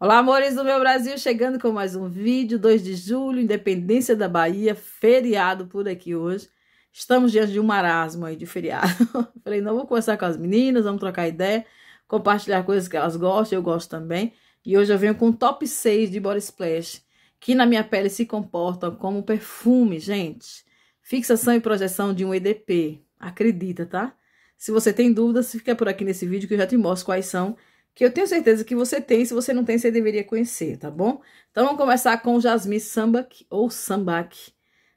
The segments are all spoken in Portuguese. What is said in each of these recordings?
Olá, amores do meu Brasil, chegando com mais um vídeo, 2 de julho, Independência da Bahia, feriado por aqui hoje. Estamos diante de um marasmo aí de feriado. Falei, não, vou conversar com as meninas, vamos trocar ideia, compartilhar coisas que elas gostam, eu gosto também. E hoje eu venho com o top 6 de Body Splash, que na minha pele se comportam como perfume, gente. Fixação e projeção de um EDP, acredita, tá? Se você tem dúvidas, fica por aqui nesse vídeo que eu já te mostro quais são que eu tenho certeza que você tem, se você não tem, você deveria conhecer, tá bom? Então, vamos começar com o Jasmine Sambac, ou Sambac,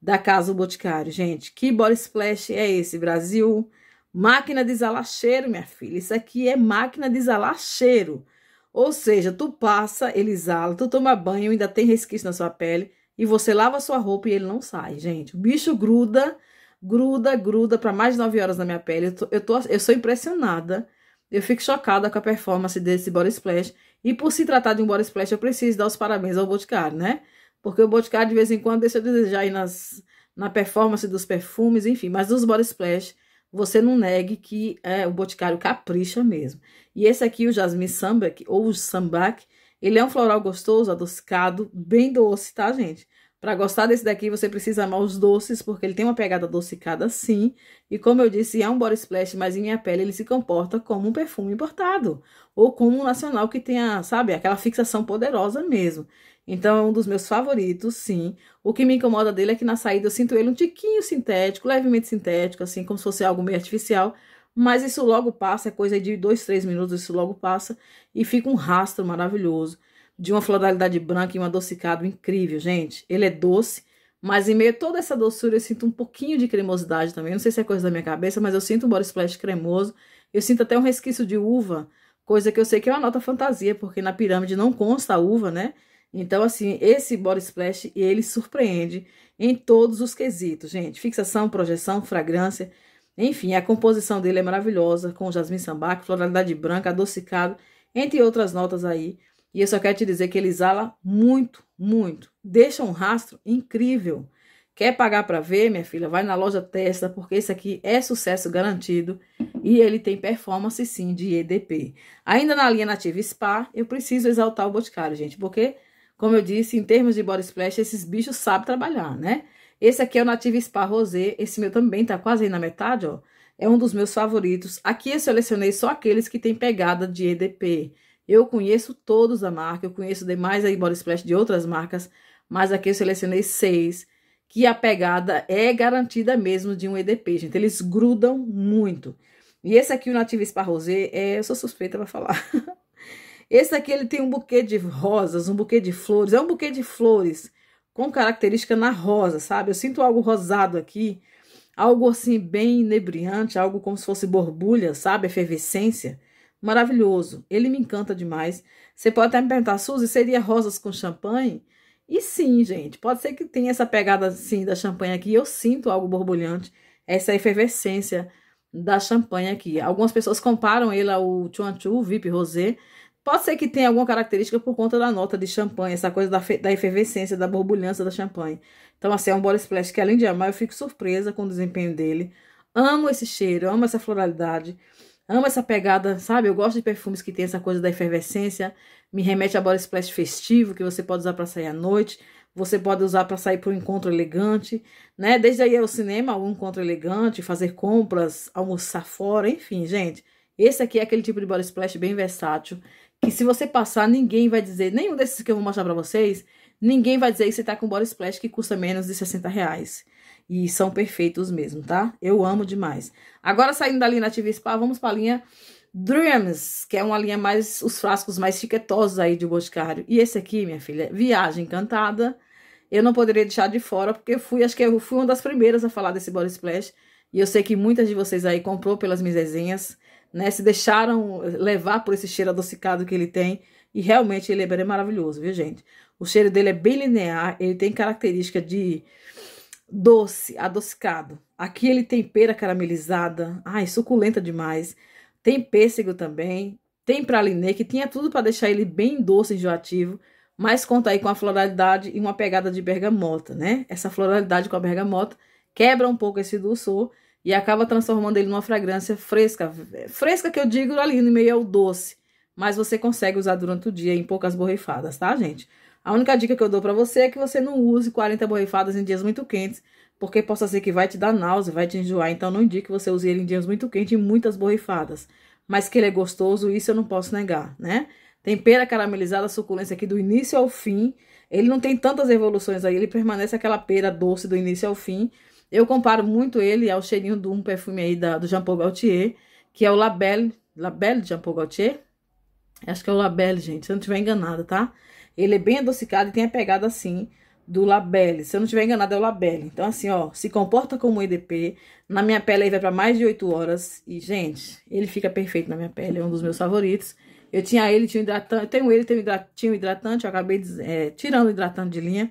da Casa do Boticário. Gente, que body splash é esse, Brasil? Máquina de exalar cheiro, minha filha. Isso aqui é máquina de exalar cheiro. Ou seja, tu passa, ele exala, tu toma banho, ainda tem resquício na sua pele, e você lava sua roupa e ele não sai, gente. O bicho gruda, gruda, gruda para mais de 9 horas na minha pele. Eu tô, eu, tô, eu sou impressionada eu fico chocada com a performance desse Body Splash. E por se tratar de um Body Splash, eu preciso dar os parabéns ao Boticário, né? Porque o Boticário, de vez em quando, deixa eu desejar aí nas, na performance dos perfumes, enfim. Mas dos Body Splash, você não negue que é, o Boticário capricha mesmo. E esse aqui, o Jasmine Sambac, ou o Sambac, ele é um floral gostoso, adocicado, bem doce, tá, gente? Para gostar desse daqui, você precisa amar os doces, porque ele tem uma pegada adocicada sim. E como eu disse, é um body splash, mas em minha pele ele se comporta como um perfume importado. Ou como um nacional que tenha, sabe, aquela fixação poderosa mesmo. Então é um dos meus favoritos, sim. O que me incomoda dele é que na saída eu sinto ele um tiquinho sintético, levemente sintético, assim, como se fosse algo meio artificial. Mas isso logo passa, é coisa de dois, três minutos, isso logo passa. E fica um rastro maravilhoso de uma floralidade branca e um adocicado incrível, gente. Ele é doce, mas em meio a toda essa doçura eu sinto um pouquinho de cremosidade também. Não sei se é coisa da minha cabeça, mas eu sinto um body splash cremoso. Eu sinto até um resquício de uva, coisa que eu sei que é uma nota fantasia, porque na pirâmide não consta a uva, né? Então, assim, esse body splash, ele surpreende em todos os quesitos, gente. Fixação, projeção, fragrância. Enfim, a composição dele é maravilhosa, com jasmim sambac, floralidade branca, adocicado, entre outras notas aí. E eu só quero te dizer que ele exala muito, muito. Deixa um rastro incrível. Quer pagar para ver, minha filha? Vai na loja Testa, porque esse aqui é sucesso garantido e ele tem performance sim de EDP. Ainda na linha Nativa Spa, eu preciso exaltar o Boticário, gente, porque, como eu disse, em termos de body splash, esses bichos sabem trabalhar, né? Esse aqui é o Nativa Spa Rosé, esse meu também tá quase aí na metade, ó. É um dos meus favoritos. Aqui eu selecionei só aqueles que tem pegada de EDP. Eu conheço todos da marca, eu conheço demais aí body splash de outras marcas, mas aqui eu selecionei seis, que a pegada é garantida mesmo de um EDP, gente. Eles grudam muito. E esse aqui, o Native Spa Rosé, é, eu sou suspeita para falar. esse aqui, ele tem um buquê de rosas, um buquê de flores. É um buquê de flores com característica na rosa, sabe? Eu sinto algo rosado aqui, algo assim bem inebriante, algo como se fosse borbulha, sabe? Efervescência maravilhoso. Ele me encanta demais. Você pode até me perguntar, Suzy, seria rosas com champanhe? E sim, gente, pode ser que tenha essa pegada assim da champanhe aqui. Eu sinto algo borbulhante, essa é efervescência da champanhe aqui. Algumas pessoas comparam ele ao Chu, VIP Rosé. Pode ser que tenha alguma característica por conta da nota de champanhe, essa coisa da, da efervescência, da borbulhança da champanhe. Então, assim, é um body splash que, além de amar, eu fico surpresa com o desempenho dele. Amo esse cheiro, amo essa floralidade. Amo essa pegada, sabe? Eu gosto de perfumes que tem essa coisa da efervescência. Me remete a body splash festivo, que você pode usar para sair à noite. Você pode usar para sair para um encontro elegante, né? Desde aí é o cinema, um encontro elegante, fazer compras, almoçar fora, enfim, gente. Esse aqui é aquele tipo de body splash bem versátil, que se você passar, ninguém vai dizer, nenhum desses que eu vou mostrar para vocês, ninguém vai dizer que você tá com body splash que custa menos de 60 reais. E são perfeitos mesmo, tá? Eu amo demais. Agora, saindo da linha Nativa Spa, vamos para a linha Dreams, que é uma linha mais... Os frascos mais chiquetosos aí de Boticário. E esse aqui, minha filha, Viagem Encantada. Eu não poderia deixar de fora, porque eu fui... Acho que eu fui uma das primeiras a falar desse Body Splash. E eu sei que muitas de vocês aí comprou pelas minhas resenhas, né? Se deixaram levar por esse cheiro adocicado que ele tem. E realmente ele é maravilhoso, viu, gente? O cheiro dele é bem linear, ele tem característica de doce, adocicado. Aqui ele tem pera caramelizada, ai, suculenta demais. Tem pêssego também, tem pralinê, que tinha tudo para deixar ele bem doce, e enjoativo, mas conta aí com a floralidade e uma pegada de bergamota, né? Essa floralidade com a bergamota quebra um pouco esse doçor e acaba transformando ele numa fragrância fresca. Fresca que eu digo ali no meio é o doce, mas você consegue usar durante o dia em poucas borrifadas, tá, gente? A única dica que eu dou para você é que você não use 40 borrifadas em dias muito quentes, porque possa ser que vai te dar náusea, vai te enjoar, então não indique que você use ele em dias muito quentes e muitas borrifadas. Mas que ele é gostoso, isso eu não posso negar, né? Tempera caramelizada, suculência aqui do início ao fim. Ele não tem tantas evoluções aí, ele permanece aquela pera doce do início ao fim. Eu comparo muito ele ao cheirinho de um perfume aí da, do Jean Paul Gaultier, que é o Labelle, Labelle Jean Paul Gaultier? Acho que é o Labelle, gente, se eu não estiver enganada, tá? Ele é bem adocicado e tem a pegada assim do labelle. Se eu não estiver enganado é o labelle. Então, assim, ó, se comporta como um EDP. Na minha pele, ele vai para mais de 8 horas. E, gente, ele fica perfeito na minha pele. É um dos meus favoritos. Eu tinha ele, tinha um hidratante. Tenho ele, tenho hidratante, tinha um hidratante. Eu acabei de, é, tirando o hidratante de linha.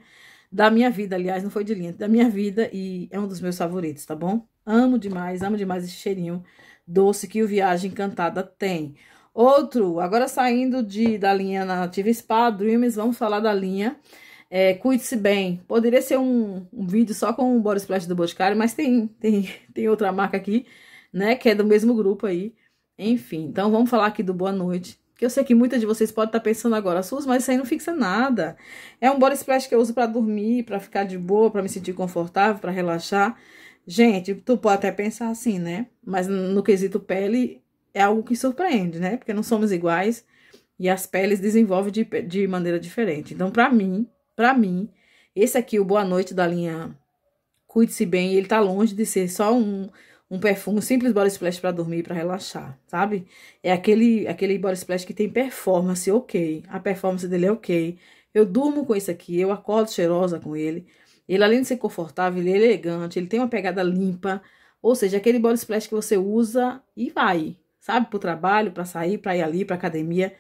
Da minha vida, aliás, não foi de linha. Da minha vida. E é um dos meus favoritos, tá bom? Amo demais, amo demais esse cheirinho doce que o Viagem Encantada tem. Outro, agora saindo de, da linha narrativa Spa Dreams, vamos falar da linha é, Cuide-se Bem. Poderia ser um, um, vídeo só com o Body Splash do Boticário, mas tem, tem, tem outra marca aqui, né, que é do mesmo grupo aí. Enfim, então vamos falar aqui do Boa Noite, que eu sei que muita de vocês pode estar tá pensando agora, sus, mas isso aí não fixa nada. É um Body Splash que eu uso para dormir, para ficar de boa, para me sentir confortável, para relaxar. Gente, tu pode até pensar assim, né? Mas no quesito pele, é algo que surpreende, né? Porque não somos iguais e as peles desenvolvem de, de maneira diferente. Então, para mim, para mim, esse aqui, o Boa Noite da linha Cuide-se Bem, ele tá longe de ser só um, um perfume, um simples body splash para dormir, para relaxar, sabe? É aquele, aquele body splash que tem performance ok, a performance dele é ok. Eu durmo com esse aqui, eu acordo cheirosa com ele. Ele, além de ser confortável, ele é elegante, ele tem uma pegada limpa. Ou seja, aquele body splash que você usa e vai, sabe, para o trabalho, para sair, para ir ali, para academia.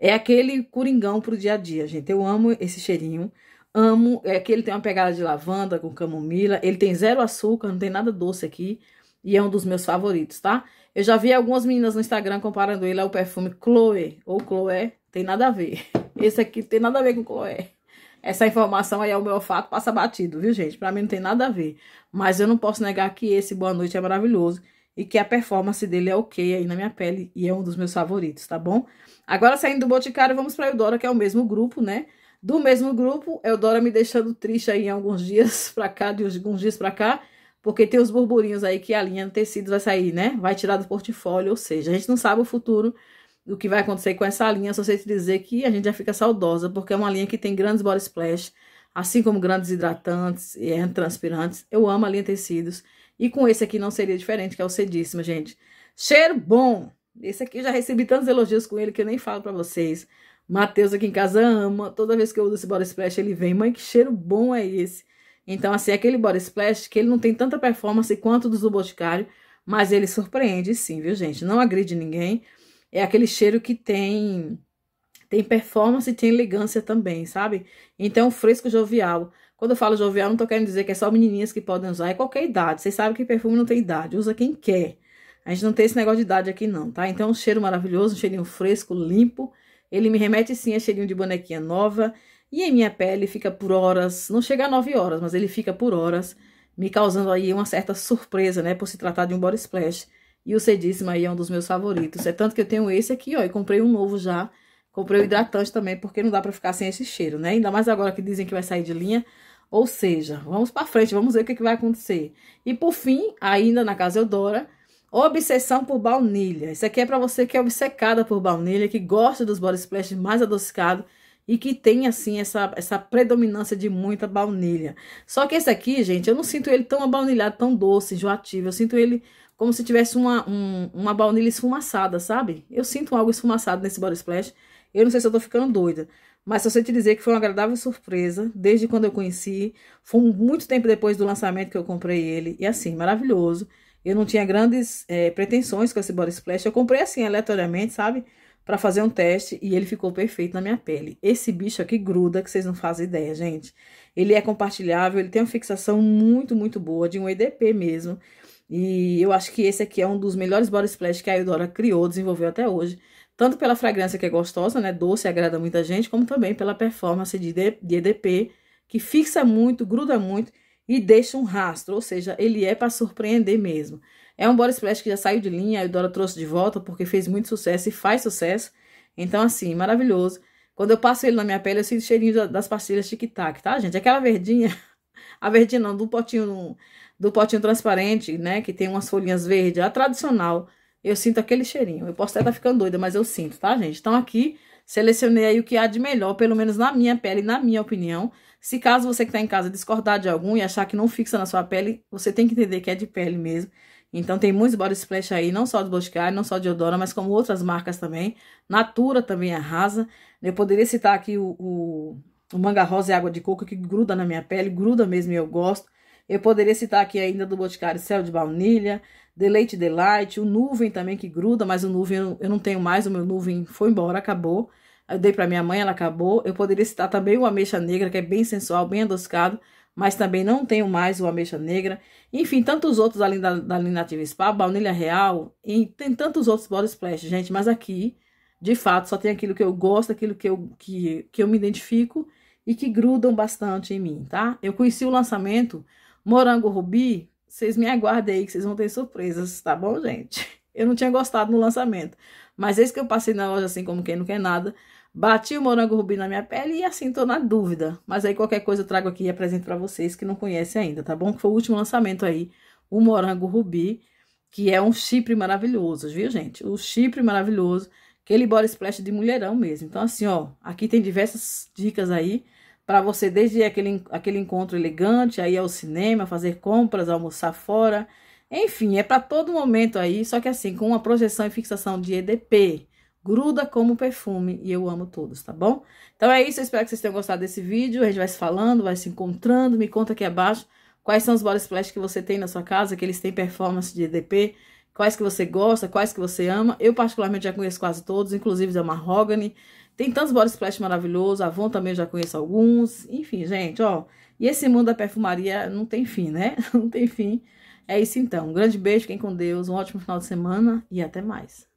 É aquele coringão para o dia a dia, gente. Eu amo esse cheirinho. Amo. É que ele tem uma pegada de lavanda com camomila. Ele tem zero açúcar, não tem nada doce aqui. E é um dos meus favoritos, tá? Eu já vi algumas meninas no Instagram comparando ele ao perfume Chloe ou Chloe Tem nada a ver. Esse aqui tem nada a ver com Chloe Essa informação aí é o meu olfato passa batido, viu, gente? Pra mim não tem nada a ver. Mas eu não posso negar que esse Boa Noite é maravilhoso e que a performance dele é ok aí na minha pele e é um dos meus favoritos, tá bom? Agora, saindo do Boticário, vamos para Eudora, que é o mesmo grupo, né? Do mesmo grupo, Eudora me deixando triste aí alguns dias pra cá, de alguns dias pra cá, porque tem os burburinhos aí que a linha de tecidos vai sair, né? Vai tirar do portfólio, ou seja, a gente não sabe o futuro do que vai acontecer com essa linha, só sei te dizer que a gente já fica saudosa, porque é uma linha que tem grandes body splash, assim como grandes hidratantes e antitranspirantes. Eu amo a linha tecidos. E com esse aqui não seria diferente, que é o Cedíssimo, gente. Cheiro bom! Esse aqui eu já recebi tantos elogios com ele que eu nem falo para vocês. Matheus aqui em casa ama. Toda vez que eu uso esse Body Splash, ele vem. Mãe, que cheiro bom é esse? Então, assim, é aquele Body Splash que ele não tem tanta performance quanto o do Boticário, mas ele surpreende sim, viu, gente? Não agride ninguém. É aquele cheiro que tem tem performance e tem elegância também, sabe? Então, fresco jovial. Quando eu falo jovial, não tô querendo dizer que é só menininhas que podem usar, é qualquer idade. Vocês sabem que perfume não tem idade, usa quem quer. A gente não tem esse negócio de idade aqui não, tá? Então, é um cheiro maravilhoso, um cheirinho fresco, limpo. Ele me remete sim a cheirinho de bonequinha nova. E em minha pele fica por horas, não chega a nove horas, mas ele fica por horas, me causando aí uma certa surpresa, né? Por se tratar de um body splash. E o Cedíssimo aí é um dos meus favoritos. É tanto que eu tenho esse aqui, ó, e comprei um novo já. Comprei o hidratante também, porque não dá pra ficar sem esse cheiro, né? Ainda mais agora que dizem que vai sair de linha. Ou seja, vamos para frente, vamos ver o que, que vai acontecer. E por fim, ainda na Casa Eudora, obsessão por baunilha. Isso aqui é para você que é obcecada por baunilha, que gosta dos body splash mais adocicado e que tem, assim, essa, essa predominância de muita baunilha. Só que esse aqui, gente, eu não sinto ele tão abaunilhado, tão doce, enjoativo. Eu sinto ele como se tivesse uma, um, uma baunilha esfumaçada, sabe? Eu sinto algo esfumaçado nesse body splash. Eu não sei se eu tô ficando doida. Mas só sei te dizer que foi uma agradável surpresa, desde quando eu conheci. Foi muito tempo depois do lançamento que eu comprei ele. E assim, maravilhoso. Eu não tinha grandes é, pretensões com esse body splash. Eu comprei assim, aleatoriamente, sabe? Para fazer um teste e ele ficou perfeito na minha pele. Esse bicho aqui gruda, que vocês não fazem ideia, gente. Ele é compartilhável, ele tem uma fixação muito, muito boa, de um EDP mesmo. E eu acho que esse aqui é um dos melhores body splash que a Eudora criou, desenvolveu até hoje tanto pela fragrância que é gostosa, né, doce, agrada muita gente, como também pela performance de, de EDP, que fixa muito, gruda muito e deixa um rastro, ou seja, ele é para surpreender mesmo. É um body splash que já saiu de linha, a Eudora trouxe de volta porque fez muito sucesso e faz sucesso. Então, assim, maravilhoso. Quando eu passo ele na minha pele, eu sinto o cheirinho das pastilhas tic-tac, tá, gente? Aquela verdinha, a verdinha não, do potinho, do potinho transparente, né, que tem umas folhinhas verdes, a tradicional, eu sinto aquele cheirinho. Eu posso até estar tá ficando doida, mas eu sinto, tá, gente? Então, aqui, selecionei aí o que há de melhor, pelo menos na minha pele, na minha opinião. Se caso você que está em casa discordar de algum e achar que não fixa na sua pele, você tem que entender que é de pele mesmo. Então, tem muitos body splash aí, não só do Boticário, não só de Odora, mas como outras marcas também. Natura também arrasa. Eu poderia citar aqui o, o, o manga rosa e água de coco, que gruda na minha pele, gruda mesmo e eu gosto. Eu poderia citar aqui ainda do Boticário Céu de Baunilha, Deleite Delight, o Nuvem também que gruda, mas o Nuvem eu, não tenho mais, o meu Nuvem foi embora, acabou. Eu dei para minha mãe, ela acabou. Eu poderia citar também o Ameixa Negra, que é bem sensual, bem adoscado, mas também não tenho mais o Ameixa Negra. Enfim, tantos outros além da, da linha Nativa Spa, Baunilha Real, e tem tantos outros body splash, gente, mas aqui, de fato, só tem aquilo que eu gosto, aquilo que eu, que, que eu me identifico e que grudam bastante em mim, tá? Eu conheci o lançamento Morango Rubi vocês me aguardem aí que vocês vão ter surpresas, tá bom, gente? Eu não tinha gostado no lançamento. Mas esse que eu passei na loja assim como quem não quer nada, bati o morango rubi na minha pele e assim tô na dúvida. Mas aí qualquer coisa eu trago aqui e apresento para vocês que não conhecem ainda, tá bom? Que foi o último lançamento aí, o morango rubi, que é um chipre maravilhoso, viu, gente? O chipre maravilhoso, aquele body splash de mulherão mesmo. Então assim, ó, aqui tem diversas dicas aí para você desde aquele, aquele encontro elegante, aí ao cinema, fazer compras, almoçar fora. Enfim, é para todo momento aí, só que assim, com uma projeção e fixação de EDP. Gruda como perfume e eu amo todos, tá bom? Então é isso, eu espero que vocês tenham gostado desse vídeo. A gente vai se falando, vai se encontrando. Me conta aqui abaixo quais são os body splash que você tem na sua casa, que eles têm performance de EDP, quais que você gosta, quais que você ama. Eu particularmente já conheço quase todos, inclusive da Mahogany. Tem tantos body splash maravilhosos, Avon também já conheço alguns. Enfim, gente, ó. E esse mundo da perfumaria não tem fim, né? Não tem fim. É isso então. Um grande beijo, fiquem com Deus, um ótimo final de semana e até mais.